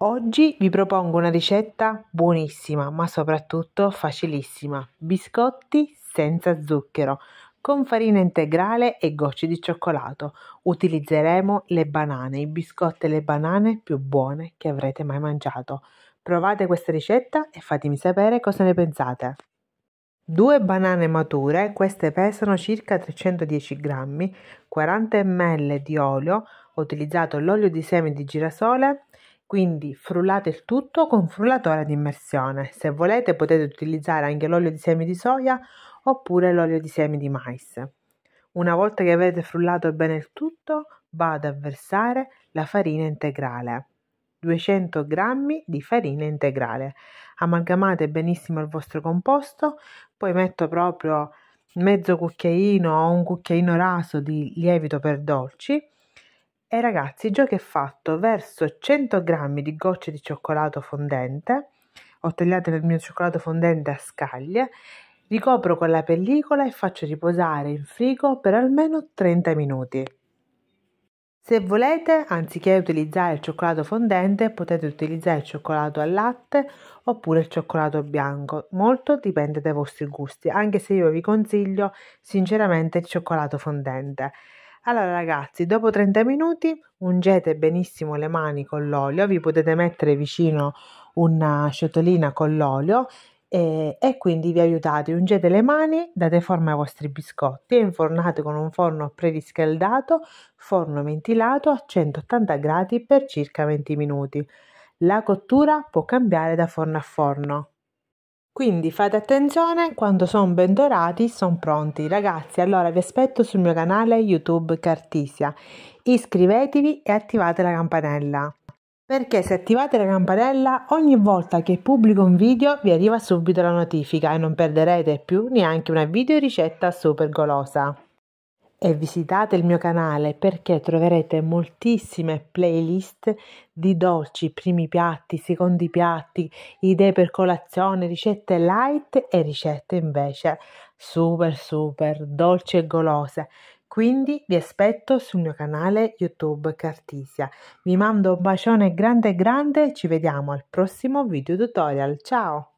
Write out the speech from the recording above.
Oggi vi propongo una ricetta buonissima ma soprattutto facilissima, biscotti senza zucchero, con farina integrale e gocce di cioccolato. Utilizzeremo le banane, i biscotti e le banane più buone che avrete mai mangiato. Provate questa ricetta e fatemi sapere cosa ne pensate. Due banane mature, queste pesano circa 310 grammi, 40 ml di olio, ho utilizzato l'olio di semi di girasole quindi frullate il tutto con frullatore di immersione. Se volete potete utilizzare anche l'olio di semi di soia oppure l'olio di semi di mais. Una volta che avete frullato bene il tutto, vado a versare la farina integrale. 200 g di farina integrale. Amalgamate benissimo il vostro composto, poi metto proprio mezzo cucchiaino o un cucchiaino raso di lievito per dolci e ragazzi, il gioco è fatto verso 100 g di gocce di cioccolato fondente, ho tagliato il mio cioccolato fondente a scaglie, ricopro con la pellicola e faccio riposare in frigo per almeno 30 minuti. Se volete, anziché utilizzare il cioccolato fondente, potete utilizzare il cioccolato al latte oppure il cioccolato bianco. Molto dipende dai vostri gusti, anche se io vi consiglio sinceramente il cioccolato fondente. Allora ragazzi, dopo 30 minuti ungete benissimo le mani con l'olio, vi potete mettere vicino una ciotolina con l'olio e, e, quindi vi aiutate, ungete le mani, date forma ai vostri biscotti e infornate con un forno preriscaldato, forno ventilato a 180 gradi per circa 20 minuti. La cottura può cambiare da forno a forno. Quindi fate attenzione, quando sono ben dorati sono pronti. Ragazzi, allora vi aspetto sul mio canale YouTube Cartisia. Iscrivetevi e attivate la campanella. Perché se attivate la campanella, ogni volta che pubblico un video vi arriva subito la notifica e non perderete più neanche una video ricetta super golosa e visitate il mio canale perché troverete moltissime playlist di dolci, primi piatti, secondi piatti, idee per colazione, ricette light e ricette invece super super dolci e golose. Quindi vi aspetto sul mio canale YouTube Cartisia. Vi mando un bacione grande grande, ci vediamo al prossimo video tutorial. Ciao!